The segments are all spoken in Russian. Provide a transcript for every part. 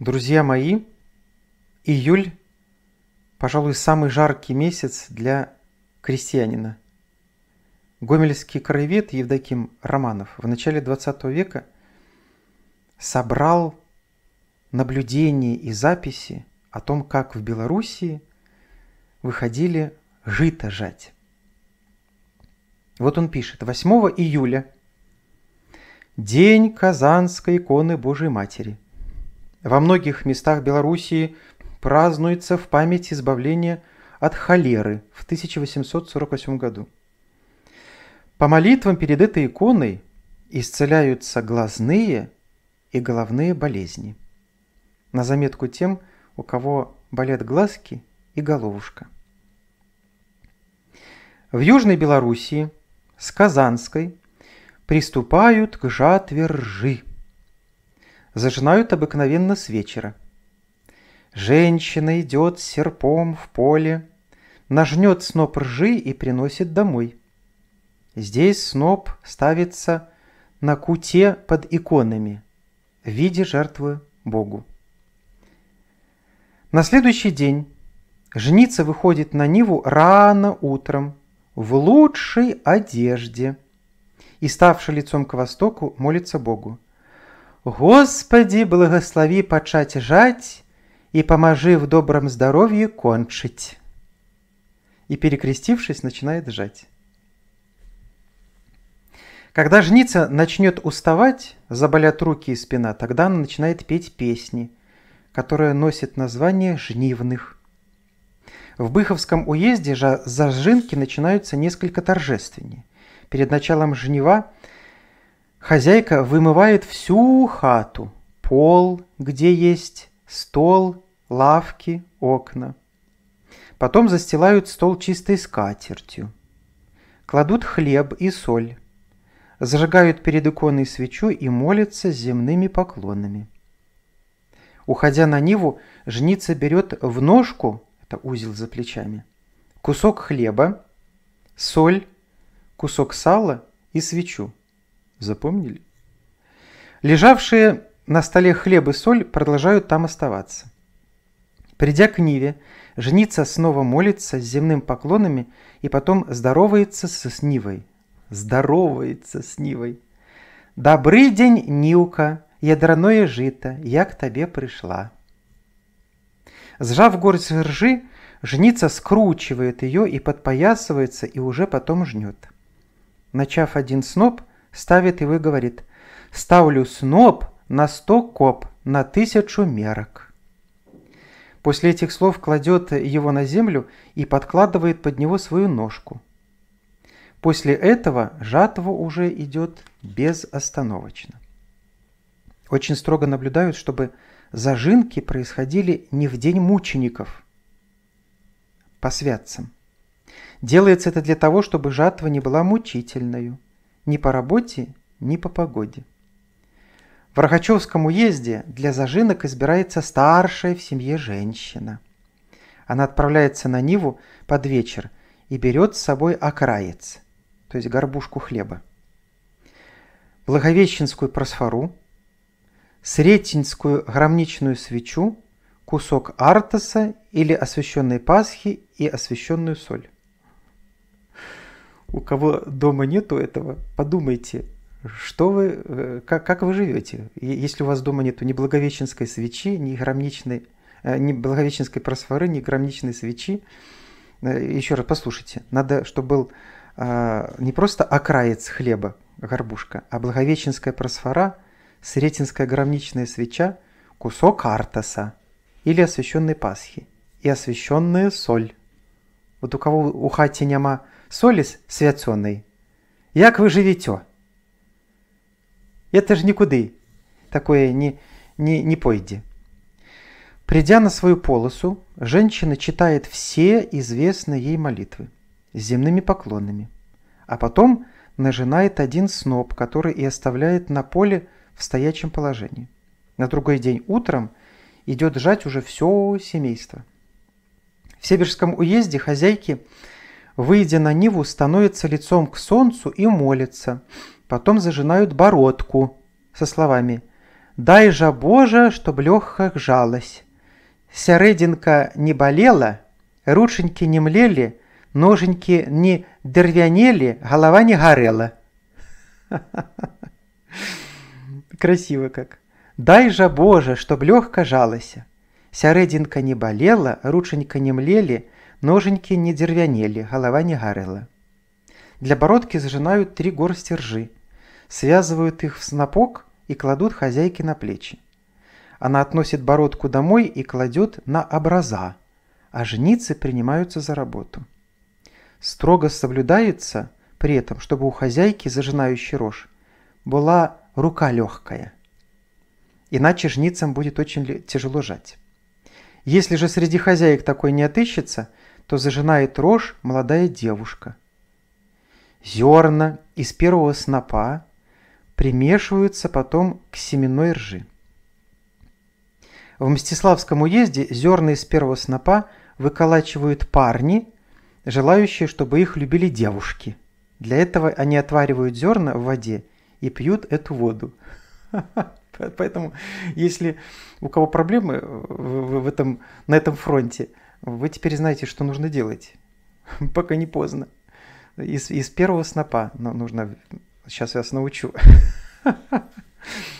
Друзья мои, июль, пожалуй, самый жаркий месяц для крестьянина. Гомельский краевед Евдоким Романов в начале 20 века собрал наблюдения и записи о том, как в Белоруссии выходили жито жать. Вот он пишет. 8 июля. День Казанской иконы Божьей Матери – во многих местах Белоруссии празднуется в память избавления от холеры в 1848 году. По молитвам перед этой иконой исцеляются глазные и головные болезни. На заметку тем, у кого болят глазки и головушка. В Южной Белоруссии с Казанской приступают к жатве ржи – зажинают обыкновенно с вечера. Женщина идет серпом в поле, нажнет сноп ржи и приносит домой. Здесь сноп ставится на куте под иконами в виде жертвы Богу. На следующий день жница выходит на Ниву рано утром в лучшей одежде и, ставши лицом к востоку, молится Богу – Господи, благослови пачаць жать и поможи в добром здоровье кончить. И перекрестившись, начинает жать. Когда жница начнет уставать, заболят руки и спина, тогда она начинает петь песни, которые носят название «жнивных». В Быховском уезде зажинки начинаются несколько торжественнее. Перед началом жнива – Хозяйка вымывает всю хату, пол, где есть, стол, лавки, окна. Потом застилают стол чистой скатертью. Кладут хлеб и соль. Зажигают перед иконой свечу и молятся земными поклонами. Уходя на Ниву, жница берет в ножку, это узел за плечами, кусок хлеба, соль, кусок сала и свечу. Запомнили? Лежавшие на столе хлеб и соль продолжают там оставаться. Придя к Ниве, женица снова молится с земным поклонами и потом здоровается с Нивой. Здоровается с Нивой. «Добрый день, Нилка, ядраное жито, я к тебе пришла». Сжав горсть ржи, жница скручивает ее и подпоясывается, и уже потом жнет. Начав один сноп, Ставит и вы говорит, ставлю сноп на сто коп на тысячу мерок. После этих слов кладет его на землю и подкладывает под него свою ножку. После этого жатва уже идет безостановочно. Очень строго наблюдают, чтобы зажинки происходили не в день мучеников, по святцам. Делается это для того, чтобы жатва не была мучительной ни по работе, ни по погоде. В Рогачевском уезде для зажинок избирается старшая в семье женщина. Она отправляется на Ниву под вечер и берет с собой окраец, то есть горбушку хлеба. Благовещенскую просфору, Сретенскую громничную свечу, кусок артаса или освященной пасхи и освященную соль у кого дома нету этого, подумайте, что вы, э, как, как вы живете, если у вас дома нету ни благовеченской свечи, ни громничной, э, ни благовеченской просфоры, ни громничной свечи. Э, еще раз послушайте, надо, чтобы был не просто окраец хлеба, горбушка, а благовеченская просфора, сретенская громничная свеча, кусок артаса или освященной пасхи и освященная соль. Вот у кого у хати няма Солис свяцоний, Как вы живете? Это же никуды такое не, не, не пойди. Придя на свою полосу, женщина читает все известные ей молитвы с земными поклонами, а потом нажинает один сноп, который и оставляет на поле в стоячем положении. На другой день утром идет жать уже все семейство. В Сибирском уезде хозяйки – Выйдя на Ниву, становится лицом к солнцу и молится. Потом зажинают бородку со словами «Дай же Боже, чтоб легко жалость». Сярединка не болела, рученьки не млели, ноженьки не дервянели, голова не горела. Красиво как. Дай же Боже, чтоб легко жалося. Сярединка не болела, рученька не млели, Ноженьки не дервянели, голова не горела. Для бородки зажинают три горсти ржи, связывают их в снопок и кладут хозяйке на плечи. Она относит бородку домой и кладет на образа, а жницы принимаются за работу. Строго соблюдается при этом, чтобы у хозяйки, зажинающей рожь, была рука легкая. Иначе жницам будет очень тяжело жать. Если же среди хозяек такой не отыщется – то зажинает рожь молодая девушка. Зерна из первого снопа примешиваются потом к семенной ржи. В Мстиславском уезде зерна из первого снопа выколачивают парни, желающие, чтобы их любили девушки. Для этого они отваривают зерна в воде и пьют эту воду. Поэтому, если у кого проблемы в этом, на этом фронте – вы теперь знаете, что нужно делать. Пока не поздно. Из, из первого снопа ну, нужно... Сейчас я вас научу.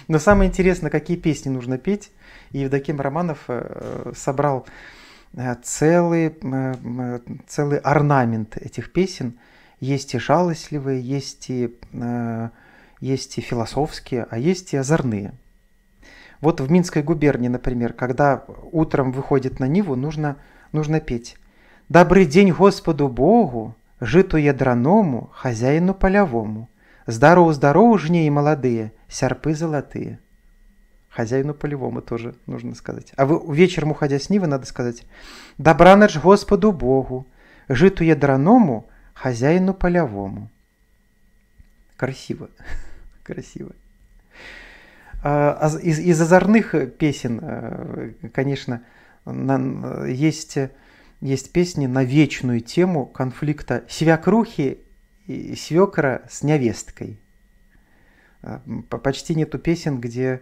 Но самое интересное, какие песни нужно петь. И Евдоким Романов э, собрал э, целый, э, целый орнамент этих песен. Есть и жалостливые, есть и, есть и философские, а есть и озорные. Вот в Минской губернии, например, когда утром выходит на Ниву, нужно нужно петь. «Добрый день Господу Богу, житу ядраному, хозяину полевому. Здорово, здорово, и молодые, серпы золотые». Хозяину полевому тоже нужно сказать. А вы вечером, уходя с Нивы, надо сказать «Добра ночь Господу Богу, житу ядраному, хозяину полевому». Красиво, красиво. А, а из, из озорных песен, э, конечно, есть, есть песни на вечную тему конфликта свекрухи и свекра с невесткой. А, почти нету песен, где,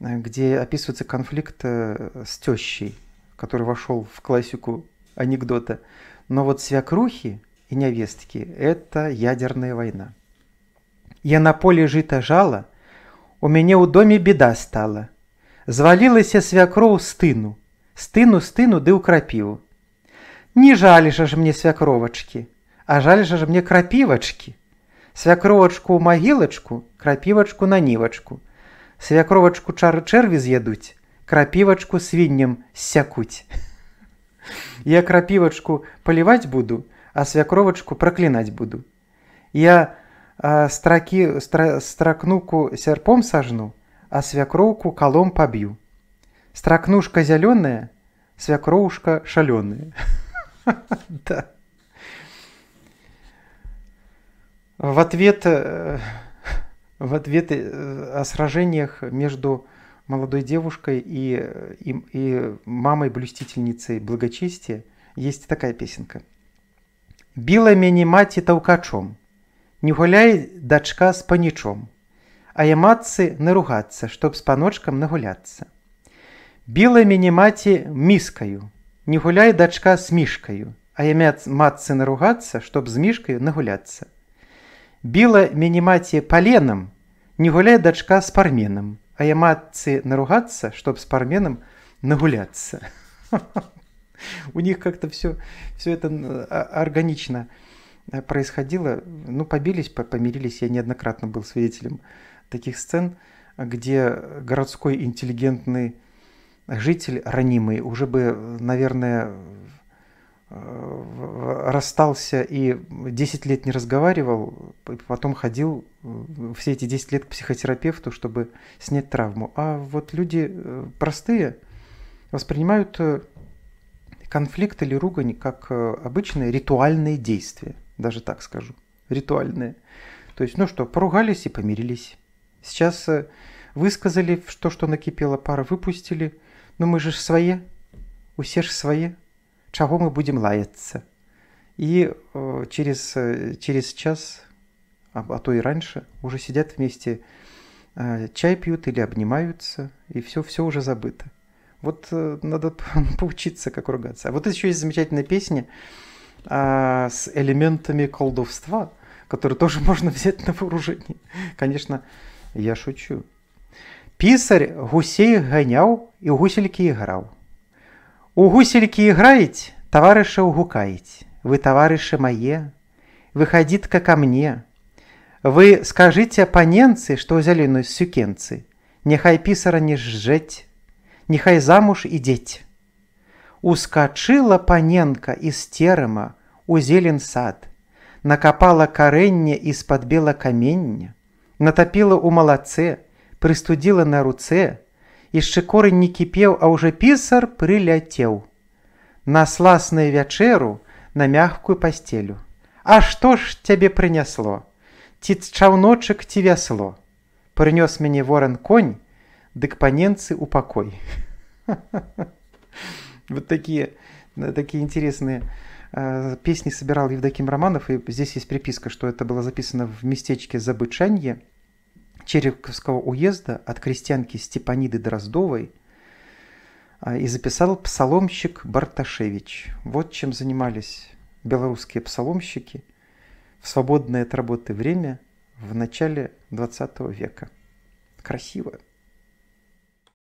где описывается конфликт э, с тещей, который вошел в классику анекдота. Но вот свекрухи и невестки – это ядерная война. Я на поле жито жала, у меня у доме беда стала. Звалилась я Свекру стыну – стыну стыну ды ўкрапіў. Не жалі жа ж мне свякровачкі, а жаль жа ж мне крапівачкі. Свякровачку ў магілачку, крапівачку на нівачку. Свякровачку чары чэрві з'ядуць, крапівачку свіннем сякуць. Я крапівачку паліваць буду, а свякровачку праклінаць буду. Я а, стракі, стра, стракнуку сярпом сажну, а свякроўку калом паб'ю. Строкнушка зеленая, свекровушка шаленая. Да. В ответ, э, в ответ э, о сражениях между молодой девушкой и, э, и, и мамой-блюстительницей благочестия есть такая песенка. «Біла мені маті толкачом, не гуляй дачка с паничом, а я матці не ругаться, чтоб с паночком нагуляться. гуляться». Біла мені маті міскаю, не гуляй дачка з мішкаю, а я матцы наругацца, чтоб з мішкаю нагуляцца. Біла мені маці паленам, не гуляй дачка з парменам, а я матцы наругацца, чтоб с парменом нагуляться. У них как-то все, все это а, органично э, происходило. Ну, побились, помирились. Я неоднократно был свидетелем таких сцен, где городской интеллигентный житель ранимый уже бы, наверное, э, расстался и 10 лет не разговаривал, потом ходил э, все эти 10 лет к психотерапевту, чтобы снять травму. А вот люди э, простые воспринимают конфликт или ругань как обычные ритуальные действия, даже так скажу, ритуальные. То есть, ну что, поругались и помирились. Сейчас высказали то, что накипело, пара выпустили – ну мы же ж свае, усе ж свае, чаго мы будем лаяцца. И э, через, э, через час, а, а то и раньше, уже сидят вместе, э, чай пьют или обнимаются, и все, все уже забыто. Вот надо поучиться, как ругаться. А вот еще есть замечательная песня а, с элементами колдовства, которую тоже можно взять на вооружение. Конечно, я шучу. Пісар гусей ганяў і гусельки гуселькі іграў. У гусельки іграюць, таварышаў гукаюць. Вы таварышы мае, выхадзітка ко мне. Вы скажите паненцы, што ў зялёнай сукенцы, Няхай пісара не жжэць, Няхай замуж ідзець. Ускачыла паненка из терема у зелен сад, Накапала карэнне из-под белакамення, Натапіла ў малаце, прыстудзіла на руцэ, яшчэ корань не кіпеў, а ўжо пісар прыляцеў. На сласную вячэру на мягкую пасцелю. А што ж цябе прынясло? Ці чаўночак ці вясло. Прынёс мяне воран конь, дык паненцы ў пакой. вот такие, такие интересные а, песни собирал Евдоким Романов, и здесь есть приписка, что это было записано в местечке Забычанье, Череповского уезда от крестьянки Степаниды Дроздовой а, и записал псаломщик Барташевич. Вот чем занимались белорусские псаломщики в свободное от работы время в начале 20 века. Красиво.